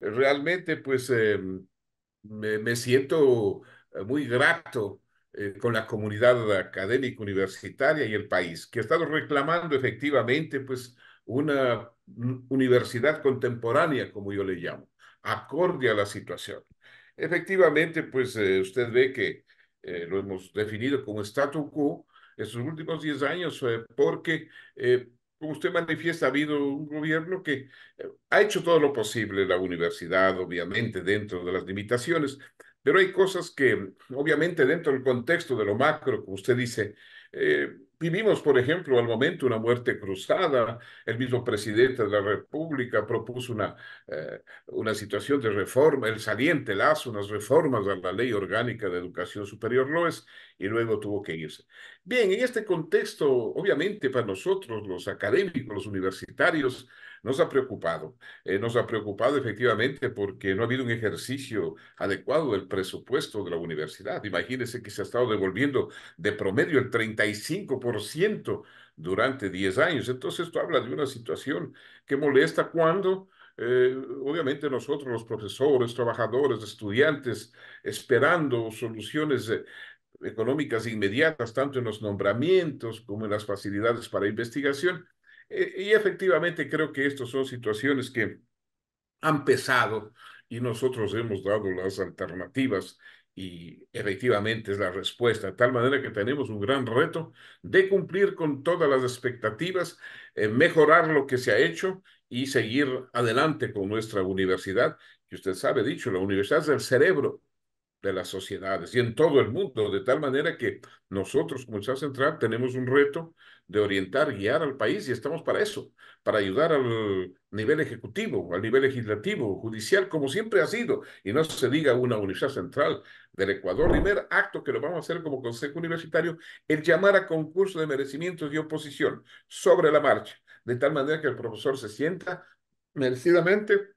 realmente pues em, me, siento eh, muy grato eh, con la comunidad académica universitaria y el país, que ha estado reclamando efectivamente pues una universidad contemporánea, como yo le llamo, acorde a la situación. Efectivamente, pues eh, usted ve que lo hemos definido como statu quo estos últimos 10 años, porque como usted manifiesta, ha habido un gobierno que eh, ha hecho todo lo posible, la universidad, obviamente, dentro de las limitaciones, pero hay cosas que, obviamente, dentro del contexto de lo macro, como usted dice, eh, Vivimos, por ejemplo, al momento una muerte cruzada. El mismo presidente de la República propuso una, eh, una situación de reforma, el saliente lazo, unas reformas a la ley orgánica de educación superior, lo y luego tuvo que irse. Bien, en este contexto, obviamente para nosotros, los académicos, los universitarios, nos ha preocupado. Eh, nos ha preocupado efectivamente porque no ha habido un ejercicio adecuado del presupuesto de la universidad. Imagínense que se ha estado devolviendo de promedio el 35% durante 10 años. Entonces esto habla de una situación que molesta cuando... Eh, obviamente nosotros, los profesores, trabajadores, estudiantes, esperando soluciones eh, económicas inmediatas, tanto en los nombramientos como en las facilidades para investigación, eh, y efectivamente creo que estas son situaciones que han pesado y nosotros hemos dado las alternativas y efectivamente es la respuesta, de tal manera que tenemos un gran reto de cumplir con todas las expectativas, eh, mejorar lo que se ha hecho y seguir adelante con nuestra universidad. que usted sabe, dicho, la universidad es el cerebro de las sociedades y en todo el mundo, de tal manera que nosotros como Universidad Central tenemos un reto de orientar, guiar al país y estamos para eso, para ayudar al nivel ejecutivo, al nivel legislativo, judicial, como siempre ha sido, y no se diga una universidad central del Ecuador. Primer acto que lo vamos a hacer como Consejo Universitario, el llamar a concurso de merecimientos y oposición sobre la marcha, de tal manera que el profesor se sienta merecidamente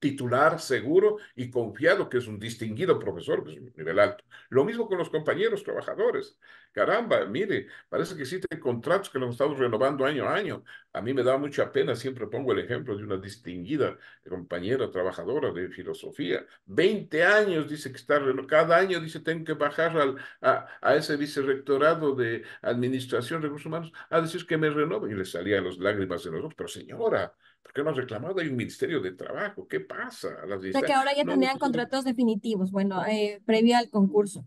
titular seguro y confiado, que es un distinguido profesor, que es nivel alto. Lo mismo con los compañeros trabajadores. Caramba, mire, parece que existen contratos que los estamos renovando año a año. A mí me da mucha pena, siempre pongo el ejemplo de una distinguida compañera trabajadora de filosofía. 20 años dice que está cada año dice tengo que bajar al, a, ese vicerrectorado de Administración de Recursos Humanos a decir que me renovo. Y le salían las lágrimas de los ojos, pero señora, ¿por qué no has reclamado? Hay un Ministerio de Trabajo, ¿qué pasa? Las o que ahora ya tenían pues, contratos definitivos, bueno, eh, previo al concurso.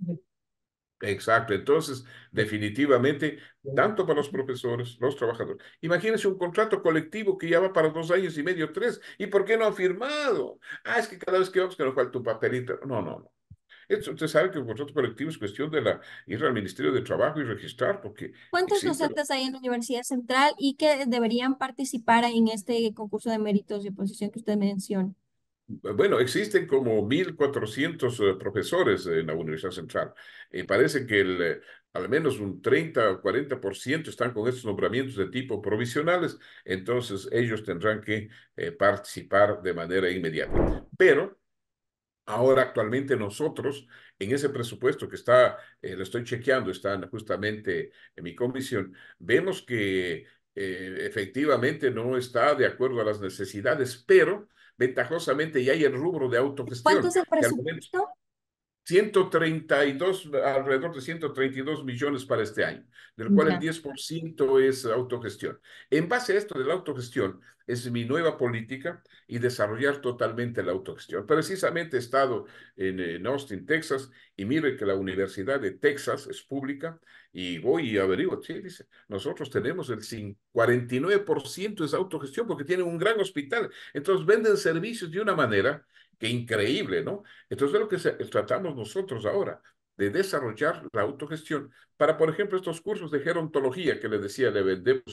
Exacto, entonces definitivamente, tanto para los profesores, los trabajadores, imagínense un contrato colectivo que ya va para dos años y medio, tres, ¿y por qué no ha firmado? Ah, es que cada vez que vamos que nos falta tu papelito. No, no, no. usted sabe que un contrato colectivo es cuestión de la, ir al Ministerio de Trabajo y registrar, porque... ¿Cuántos docentes hay en la Universidad Central y que deberían participar en este concurso de méritos y oposición que usted menciona? Bueno, existen como 1.400 eh, profesores en la Universidad Central. y parece que eh, al menos un 30 o 40% están con estos nombramientos de tipo provisionales, entonces ellos tendrán que eh, participar de manera inmediata. Pero ahora actualmente nosotros, en ese presupuesto que está, lo estoy chequeando, está justamente en mi comisión, vemos que efectivamente no está de acuerdo a las necesidades, pero ventajosamente y hay el rubro de autogestión. ¿Cuánto es el presupuesto? 132, alrededor de 132 millones para este año, del cual el 10% es autogestión. En base a esto de la autogestión, es mi nueva política y desarrollar totalmente la autogestión. Precisamente he estado en Austin, Texas, y mire que la Universidad de Texas es pública y voy y averiguo, sí, dice, nosotros tenemos el 49% esa autogestión porque tienen un gran hospital. Entonces venden servicios de una manera que increíble, ¿no? Entonces es lo que eh, tratamos nosotros ahora, de desarrollar la autogestión para, por ejemplo, estos cursos de gerontología que les decía, le vendemos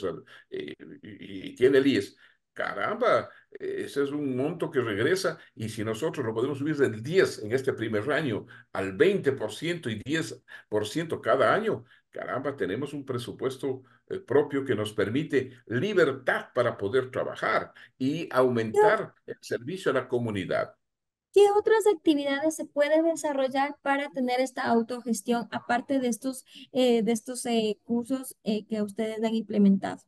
eh, y, y, tiene el IES caramba, ese es un monto que regresa y si nosotros lo podemos subir del 10 en este primer año al 20% y 10% cada año, caramba, tenemos un presupuesto eh, propio que nos permite libertad para poder trabajar y aumentar el servicio a la comunidad. ¿Qué otras actividades se pueden desarrollar para tener esta autogestión aparte de estos, eh, de estos eh, cursos que ustedes han implementado?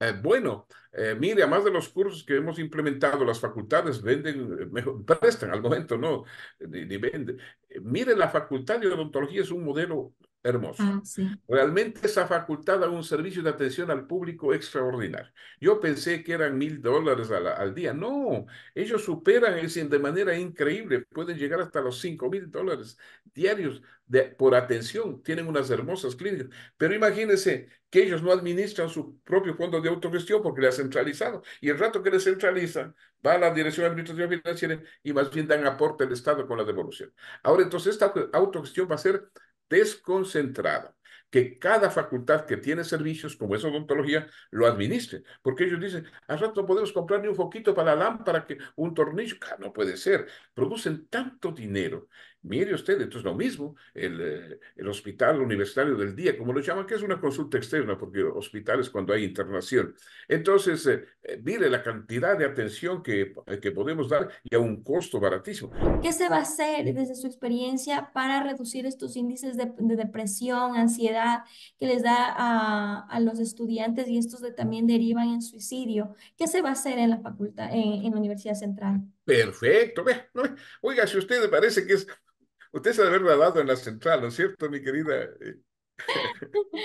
Eh, bueno, eh, mire, además de los cursos que hemos implementado, las facultades venden, eh, prestan al momento, no, ni, venden. mire, la facultad de odontología es un modelo Hermoso. Ah, Realmente esa facultad da un servicio de atención al público extraordinario. Yo pensé que eran mil dólares al día. No, ellos superan el de manera increíble. Pueden llegar hasta los cinco mil dólares diarios de, por atención. Tienen unas hermosas clínicas. Pero imagínense que ellos no administran su propio fondo de autogestión porque le ha centralizado. Y el rato que le centraliza, va a la Dirección Administrativa Financiera y más bien dan aporte al Estado con la devolución. Ahora, entonces, esta autogestión va a ser desconcentrado, que cada facultad que tiene servicios como es odontología lo administre, porque ellos dicen, al rato no podemos comprar ni un foquito para la lámpara, que un tornillo, ah, no puede ser, producen tanto dinero Mire usted, entonces lo mismo, eh, el, hospital universitario del día, como lo llaman, que es una consulta externa, porque hospital es cuando hay internación. Entonces, eh, eh, mire la cantidad de atención que, podemos dar y a un costo baratísimo. ¿Qué se va a hacer desde su experiencia para reducir estos índices de, depresión, ansiedad que les da a, los estudiantes y estos también derivan en suicidio? ¿Qué se va a hacer en la facultad, en, la Universidad Central? Perfecto, oiga, si usted le parece que es Usted se haber dado en la central, ¿no es cierto, mi querida?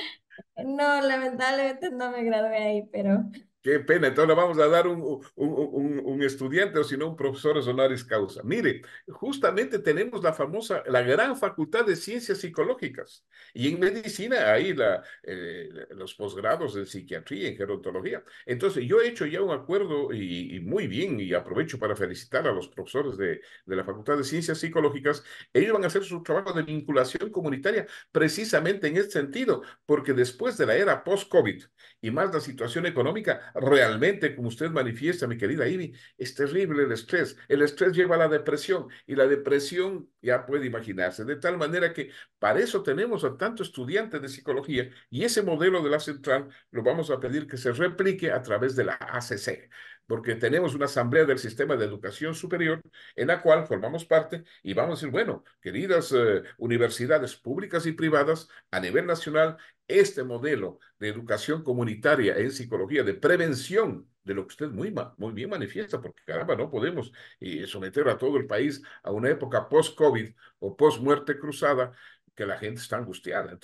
No, lamentablemente no me gradué ahí, pero Qué pena, entonces vamos a dar un, un, un, estudiante o si no un profesor honoris causa. Mire, justamente tenemos la famosa, la gran facultad de ciencias psicológicas y en medicina hay la, eh, los posgrados en psiquiatría, en gerontología. Entonces yo he hecho ya un acuerdo y, y muy bien y aprovecho para felicitar a los profesores de, de la facultad de ciencias psicológicas. Ellos van a hacer su trabajo de vinculación comunitaria precisamente en este sentido, porque después de la era post-COVID y más la situación económica, realmente, como usted manifiesta, mi querida Ivy, es terrible el estrés. El estrés lleva a la depresión y la depresión ya puede imaginarse. De tal manera que para eso tenemos a tanto estudiante de psicología y ese modelo de la central lo vamos a pedir que se replique a través de la ACC porque tenemos una asamblea del sistema de educación superior en la cual formamos parte y vamos a decir, bueno, queridas eh, universidades públicas y privadas a nivel nacional, este modelo de educación comunitaria en psicología de prevención de lo que usted muy, muy bien manifiesta, porque caramba, no podemos someter a todo el país a una época post-COVID o post-muerte cruzada, que la gente está angustiada.